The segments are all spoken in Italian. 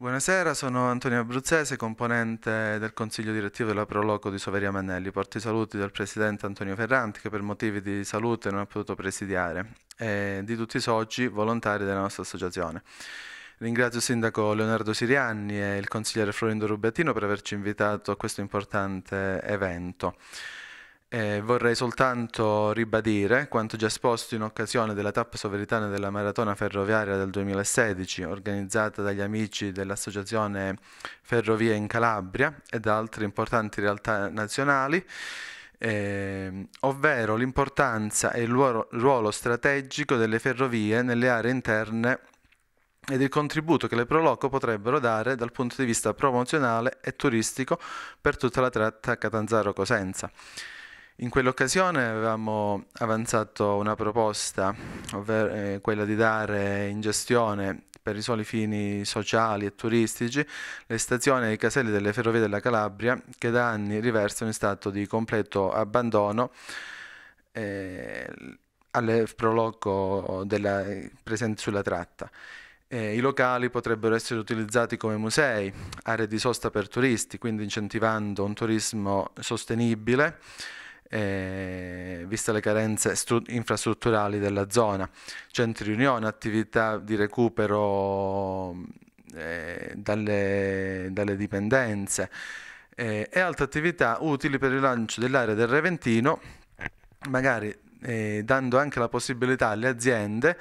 Buonasera, sono Antonio Abruzzese, componente del Consiglio Direttivo della Proloco di Soveria Mannelli. Porto i saluti del Presidente Antonio Ferranti che per motivi di salute non ha potuto presidiare e di tutti i soci volontari della nostra associazione. Ringrazio il Sindaco Leonardo Sirianni e il Consigliere Florindo Rubettino per averci invitato a questo importante evento. Eh, vorrei soltanto ribadire quanto già esposto in occasione della tappa sovranitaria della maratona ferroviaria del 2016, organizzata dagli amici dell'Associazione Ferrovie in Calabria e da altre importanti realtà nazionali, eh, ovvero l'importanza e il ruolo, ruolo strategico delle ferrovie nelle aree interne ed il contributo che le Proloco potrebbero dare dal punto di vista promozionale e turistico per tutta la tratta Catanzaro-Cosenza. In quell'occasione avevamo avanzato una proposta, ovvero eh, quella di dare in gestione per i soli fini sociali e turistici le stazioni e i caselli delle ferrovie della Calabria che da anni riversano in stato di completo abbandono eh, alle proloco della, presenti sulla tratta. Eh, I locali potrebbero essere utilizzati come musei, aree di sosta per turisti, quindi incentivando un turismo sostenibile eh, viste le carenze stru- infrastrutturali della zona, centri riunione, attività di recupero eh, dalle, dalle, dipendenze eh, e altre attività utili per il rilancio dell'area del Reventino, magari eh, dando anche la possibilità alle aziende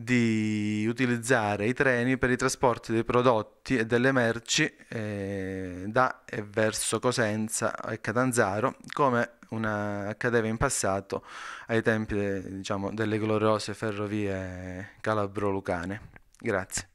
di utilizzare i treni per i trasporti dei prodotti e delle merci eh, da e verso Cosenza e Catanzaro, come una, accadeva in passato ai tempi de, diciamo, delle gloriose ferrovie calabro-lucane. Grazie.